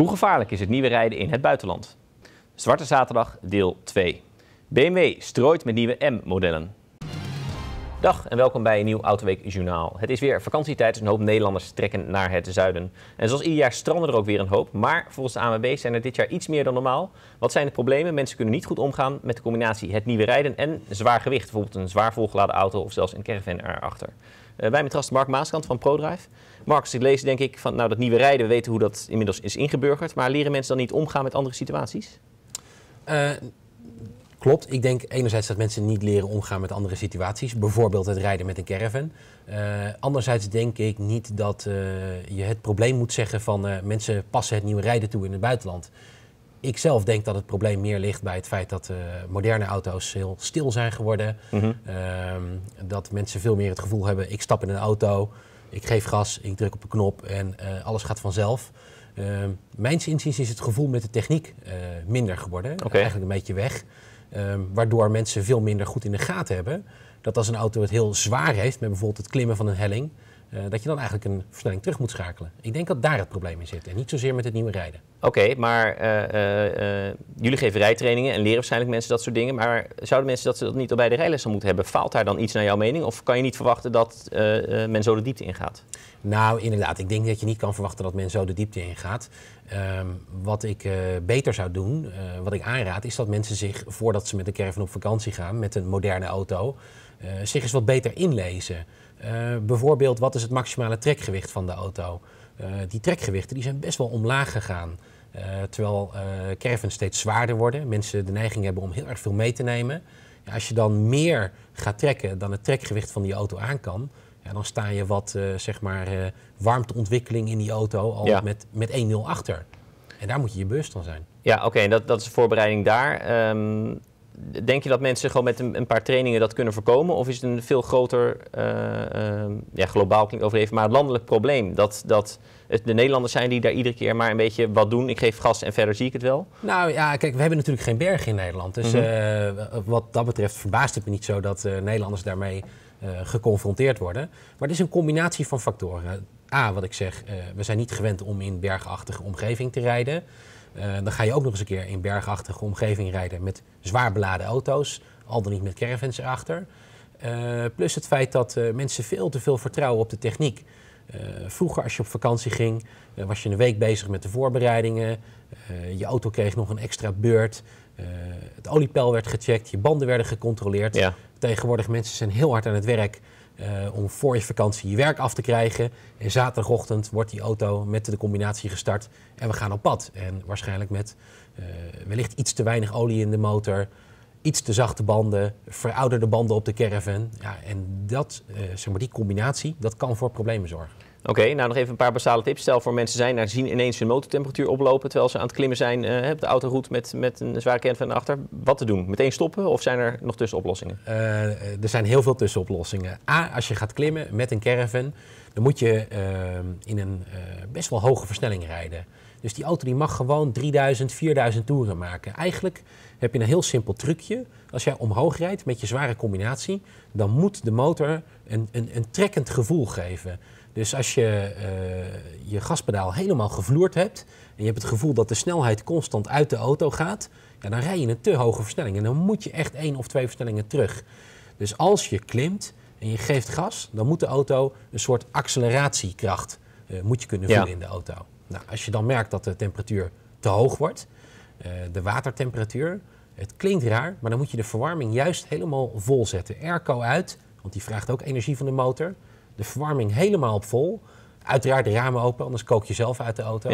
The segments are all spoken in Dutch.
Hoe gevaarlijk is het nieuwe rijden in het buitenland? Zwarte Zaterdag, deel 2. BMW strooit met nieuwe M-modellen. Dag en welkom bij een nieuw Autoweek Journaal. Het is weer vakantietijd, dus een hoop Nederlanders trekken naar het zuiden. En zoals ieder jaar stranden er ook weer een hoop, maar volgens de AMB zijn er dit jaar iets meer dan normaal. Wat zijn de problemen? Mensen kunnen niet goed omgaan met de combinatie het nieuwe rijden en zwaar gewicht. Bijvoorbeeld een zwaar volgeladen auto of zelfs een caravan erachter. Uh, bij me trast Mark Maaskant van ProDrive. Mark, als ik lees denk ik van nou, dat nieuwe rijden, we weten hoe dat inmiddels is ingeburgerd. Maar leren mensen dan niet omgaan met andere situaties? Eh, Klopt. Ik denk enerzijds dat mensen niet leren omgaan met andere situaties. Bijvoorbeeld het rijden met een caravan. Eh, anderzijds denk ik niet dat eh, je het probleem moet zeggen van eh, mensen passen het nieuwe rijden toe in het buitenland. Ik zelf denk dat het probleem meer ligt bij het feit dat moderne auto's heel stil zijn geworden. Mhm. Ehm, dat mensen veel meer het gevoel hebben, ik stap in een auto, ik geef gas, ik druk op een knop en alles gaat vanzelf. Ehm, mijns inziens is het gevoel met de techniek minder geworden. Eigenlijk een beetje weg. Ehm, waardoor mensen veel minder goed in de gaten hebben dat als een auto het heel zwaar heeft met bijvoorbeeld het klimmen van een helling, eh, dat je dan eigenlijk een versnelling terug moet schakelen. Ik denk dat daar het probleem in zit en niet zozeer met het nieuwe rijden. Oké, maar eh, eh, jullie geven rijtrainingen en leren waarschijnlijk mensen dat soort dingen. Maar zouden mensen dat, ze dat niet al bij de rijlessen moeten hebben? Faalt daar dan iets naar jouw mening? Of kan je niet verwachten dat men zo de diepte ingaat? Nou, inderdaad. Ik denk dat je niet kan verwachten dat men zo de diepte ingaat. Ehm, wat ik beter zou doen, wat ik aanraad, is dat mensen zich voordat ze met de caravan op vakantie gaan, met een moderne auto, zich eens wat beter inlezen. Eh, bijvoorbeeld, wat is het maximale trekgewicht van de auto? Eh, die trekgewichten die zijn best wel omlaag gegaan. Eh, terwijl caravans steeds zwaarder worden, mensen de neiging hebben om heel erg veel mee te nemen. Ja, als je dan meer gaat trekken dan het trekgewicht van die auto aan kan, ja, dan sta je wat zeg maar, warmteontwikkeling in die auto al met, met 1-0 achter. En daar moet je je bewust van zijn. Ja, oké, en dat, dat is de voorbereiding daar. Ehm, denk je dat mensen gewoon met een, een, paar trainingen dat kunnen voorkomen? Of is het een veel groter, eh, ehm, ja, globaal klinkt Maar maar landelijk probleem? Dat, dat het de Nederlanders zijn die daar iedere keer maar een beetje wat doen. Ik geef gas en verder zie ik het wel. Nou ja, kijk, we hebben natuurlijk geen bergen in Nederland. Dus mhm. eh, wat dat betreft verbaast het me niet zo dat eh, Nederlanders daarmee geconfronteerd worden. Maar het is een combinatie van factoren. A, wat ik zeg, we zijn niet gewend om in bergachtige omgeving te rijden. Eh, dan ga je ook nog eens een keer in bergachtige omgeving rijden met zwaar beladen auto's, al dan niet met caravans erachter. Eh, plus het feit dat eh, mensen veel te veel vertrouwen op de techniek. vroeger, als je op vakantie ging, was je een week bezig met de voorbereidingen. je auto kreeg nog een extra beurt. het oliepel werd gecheckt, je banden werden gecontroleerd. Tegenwoordig mensen zijn heel hard aan het werk eh, om voor je vakantie je werk af te krijgen. En zaterdagochtend wordt die auto met de combinatie gestart en we gaan op pad. En waarschijnlijk met eh, wellicht iets te weinig olie in de motor, iets te zachte banden, verouderde banden op de caravan. Ja, en dat, eh, zeg maar, die combinatie, dat kan voor problemen zorgen. Oké, nou nog even een paar basale tips. Stel voor mensen zijn daar zien ineens hun motortemperatuur oplopen terwijl ze aan het klimmen zijn eh, op de autoroute met, met een zware van achter. Wat te doen? Meteen stoppen of zijn er nog tussenoplossingen? Eh, er zijn heel veel tussenoplossingen. A, als je gaat klimmen met een caravan, dan moet je eh, in een best wel hoge versnelling rijden. Dus die auto die mag gewoon 3000, 4000 toeren maken. Eigenlijk heb je een heel simpel trucje. Als jij omhoog rijdt met je zware combinatie, dan moet de motor een, een trekkend gevoel geven. Dus als je eh, je gaspedaal helemaal gevloerd hebt en je hebt het gevoel dat de snelheid constant uit de auto gaat, ja, dan rij je een te hoge versnelling en dan moet je echt één of twee versnellingen terug. Dus als je klimt en je geeft gas, dan moet de auto een soort acceleratiekracht eh, moet je kunnen voelen in de auto. Nou, als je dan merkt dat de temperatuur te hoog wordt, eh, de watertemperatuur, het klinkt raar, maar dan moet je de verwarming juist helemaal vol zetten. Airco uit, want die vraagt ook energie van de motor de verwarming helemaal op vol. Uiteraard de ramen open, anders kook je zelf uit de auto.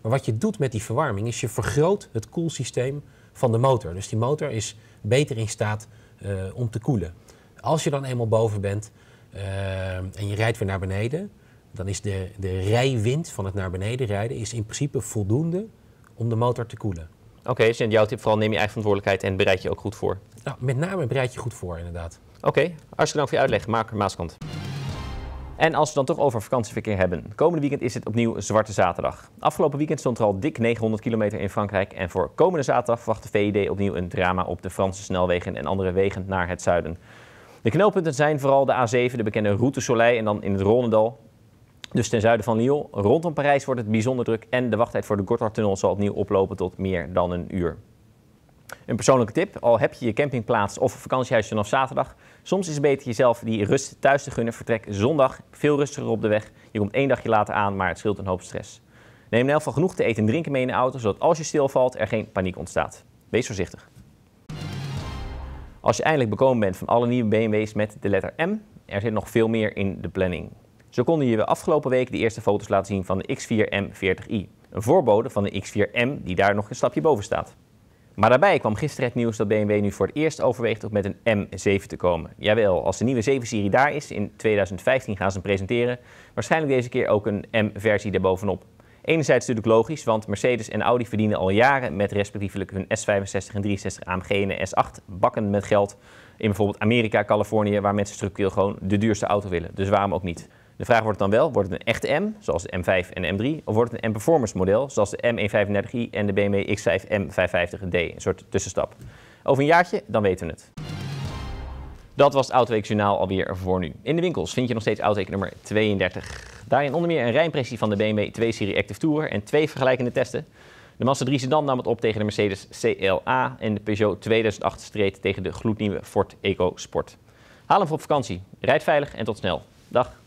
Maar wat je doet met die verwarming is je vergroot het koelsysteem van de motor. Dus die motor is beter in staat eh, om te koelen. Als je dan eenmaal boven bent eh, en je rijdt weer naar beneden, dan is de, de rijwind van het naar beneden rijden is in principe voldoende om de motor te koelen. Oké, okay, dus in jouw tip vooral neem je eigen verantwoordelijkheid en bereid je ook goed voor. Nou, met name bereid je goed voor, inderdaad. Oké, als hartstikke dank voor je uitleg, Maker Maaskant. En als we dan toch over vakantieverkeer hebben. Komende weekend is het opnieuw Zwarte Zaterdag. Afgelopen weekend stond er al dik 900 kilometer in Frankrijk. En voor komende zaterdag verwacht de VVD e opnieuw een drama op de Franse snelwegen en andere wegen naar het zuiden. De knelpunten zijn vooral de A7, de bekende Route Soleil en dan in het Ronnendal. Dus ten zuiden van Lyon, rondom Parijs wordt het bijzonder druk en de wachttijd voor de Gotthardtunnel zal opnieuw oplopen tot meer dan een uur. Een persoonlijke tip, al heb je je campingplaats of vakantiehuis vanaf zaterdag, soms is het beter jezelf die rust thuis te gunnen. Vertrek zondag veel rustiger op de weg. Je komt één dagje later aan, maar het scheelt een hoop stress. Neem in elk geval genoeg te eten en drinken mee in de auto, zodat als je stilvalt er geen paniek ontstaat. Wees voorzichtig. Als je eindelijk bekomen bent van alle nieuwe BMW's met de letter M, er zit nog veel meer in de planning. Zo konden je afgelopen week de eerste foto's laten zien van de X4 M40i. Een voorbode van de X4 M die daar nog een stapje boven staat. Maar daarbij kwam gisteren het nieuws dat BMW nu voor het eerst overweegt om met een M7 te komen. Jawel, als de nieuwe 7-serie daar is, in 2015 gaan ze hem presenteren, waarschijnlijk deze keer ook een M-versie daarbovenop. Enerzijds natuurlijk logisch, want Mercedes en Audi verdienen al jaren met respectievelijk hun S65 en 63 AMG en S8 bakken met geld in bijvoorbeeld Amerika, Californië, waar mensen structureel gewoon de duurste auto willen. Dus waarom ook niet? De vraag wordt dan wel, wordt het een echte M, zoals de M5 en de M3, of wordt het een M-performance model, zoals de M135i en de BMW X5 M550D, een soort tussenstap. Over een jaartje, dan weten we het. Dat was het Autoweek Journaal alweer voor nu. In de winkels vind je nog steeds Autoweek nummer 32. Daarin onder meer een rijimpressie van de BMW 2-serie Active Tour en twee vergelijkende testen. De Mazda 3 Sedan nam het op tegen de Mercedes CLA en de Peugeot 2008 streed tegen de gloednieuwe Ford EcoSport. Haal hem voor op vakantie. Rijd veilig en tot snel. Dag.